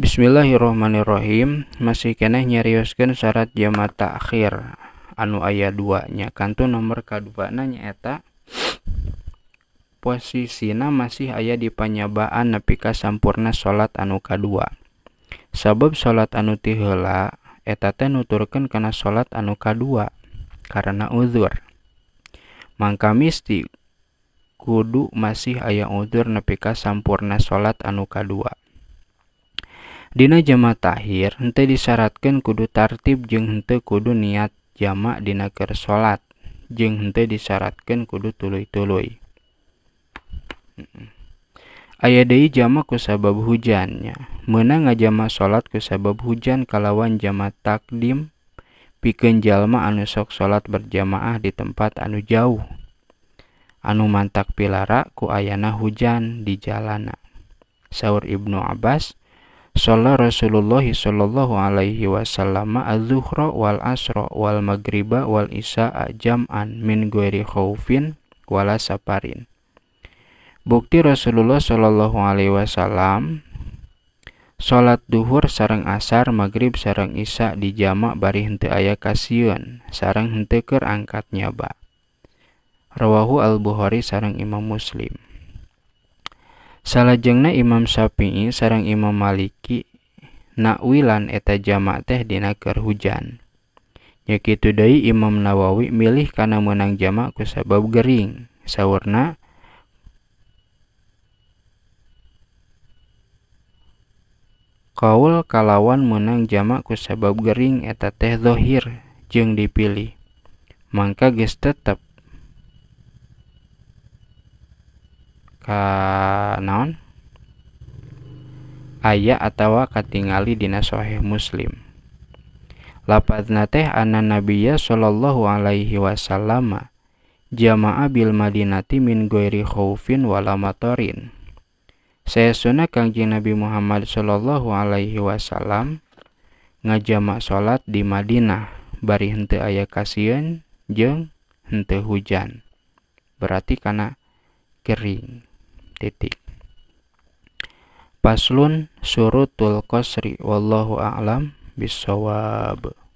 Bismillahirrahmanirrahim masih kena nyeriuskan syarat jamaah takhir anu ayat 2 nya kantu nomor kedua nanya eta posisina masih ayah di panyabaan nepika sampurna salat anu k dua, sabab salat anu tihela teh nuturkan kena salat anu k dua karena uzur Mangka misti kudu masih ayah uzur nepika sampurna salat anu k dua. Dina jamak tahir ente disyaratkan kudu tartib jeng ente kudu niat jamak dina ker salat jeng ente disyaratkan kudu tuluy-tuluy aya deui jamak sabab hujannya meunang ngajama ku sabab hujan kalawan jama takdim pikeun jalma anu sok salat berjamaah di tempat anu jauh anu mantak pilara ku ayana hujan di jalana Saur Ibnu Abbas Sholat Rasulullah Shallallahu Alaihi Wasallam al-zuhra wal asra wal maghriba wal isa'a jam'an min gueri khawfin wala saparin. Bukti Rasulullah Shallallahu Alaihi Wasallam Sholat duhur sarang asar maghrib sarang isya di jamak bari hente ayah kasiun sarang hente ker angkat nyaba. Rawahu al-Bukhari sarang Imam Muslim salajengna Imam Syafi'i sarang Imam Maliki nak wilan eta jamak teh dina keur hujan yakitu deui Imam Nawawi milih kana menang jamak ku sabab gering Sawarna kaul kalawan menang jamak ku sabab gering eta teh zohir jeung dipilih mangka geus tetep uh, naon ayah atau katingali dina sahih muslim lapatna teh anna nabiyya sallallahu alaihi wasallam jama'a bil madinati min goiri khaufin wala matorin saya sunnah kangjeng Nabi Muhammad sallallahu Alaihi Wasallam ngajamak salat di Madinah bari hente ayah kasihan jeng hente hujan berarti karena kering titik Paslun surutul kosri, wallahu a'lam bisawab